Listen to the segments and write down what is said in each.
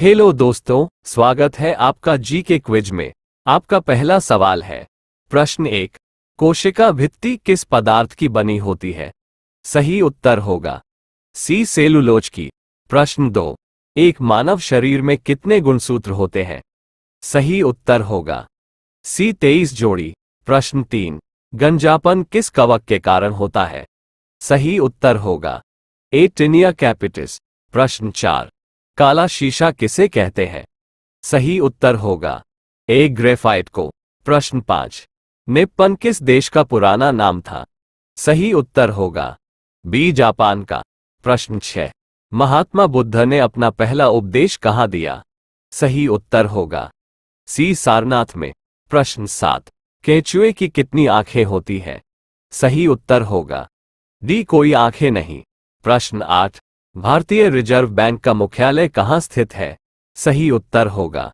hello दोस्तों स्वागत है आपका जी के क्विज में आपका पहला सवाल है प्रश्न एक कोशिका भित्ति किस पदार्थ की बनी होती है सही उत्तर होगा सी सेलुलोज की प्रश्न दो एक मानव शरीर में कितने गुणसूत्र होते हैं सही उत्तर होगा सी तेईस जोड़ी प्रश्न तीन गंजापन किस कवक के कारण होता है सही उत्तर होगा ए टिनिया कैपिटिस प्रश्न चार काला शीशा किसे कहते हैं सही उत्तर होगा ए ग्रेफाइट को प्रश्न पांच निप्पन किस देश का पुराना नाम था सही उत्तर होगा बी जापान का प्रश्न छह महात्मा बुद्ध ने अपना पहला उपदेश कहाँ दिया सही उत्तर होगा सी सारनाथ में प्रश्न सात केचुए की कितनी आंखें होती है सही उत्तर होगा डी कोई आंखें नहीं प्रश्न आठ भारतीय रिजर्व बैंक का मुख्यालय कहाँ स्थित है सही उत्तर होगा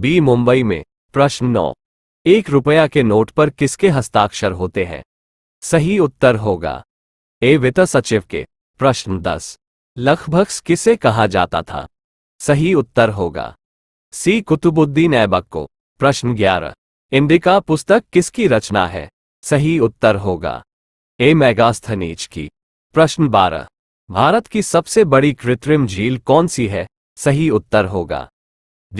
बी मुंबई में प्रश्न नौ एक रुपया के नोट पर किसके हस्ताक्षर होते हैं सही उत्तर होगा ए वित्त सचिव के प्रश्न दस लखभक्स किसे कहा जाता था सही उत्तर होगा सी कुतुबुद्दीन ऐबक को प्रश्न ग्यारह इंडिका पुस्तक किसकी रचना है सही उत्तर होगा ए मैगास्थनीज की प्रश्न बारह भारत की सबसे बड़ी कृत्रिम झील कौन सी है सही उत्तर होगा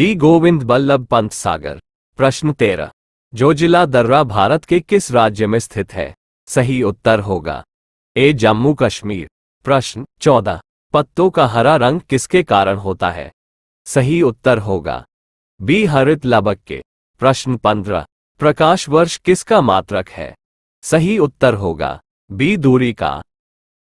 दी गोविंद बल्लभ पंत सागर प्रश्न तेरह जो जिला दर्रा भारत के किस राज्य में स्थित है सही उत्तर होगा ए जम्मू कश्मीर प्रश्न चौदह पत्तों का हरा रंग किसके कारण होता है सही उत्तर होगा बी हरित लबक के प्रश्न पंद्रह प्रकाश वर्ष किसका मात्रक है सही उत्तर होगा बी दूरी का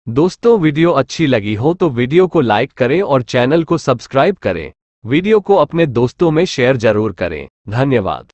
दोस्तों वीडियो अच्छी लगी हो तो वीडियो को लाइक करें और चैनल को सब्सक्राइब करें वीडियो को अपने दोस्तों में शेयर जरूर करें धन्यवाद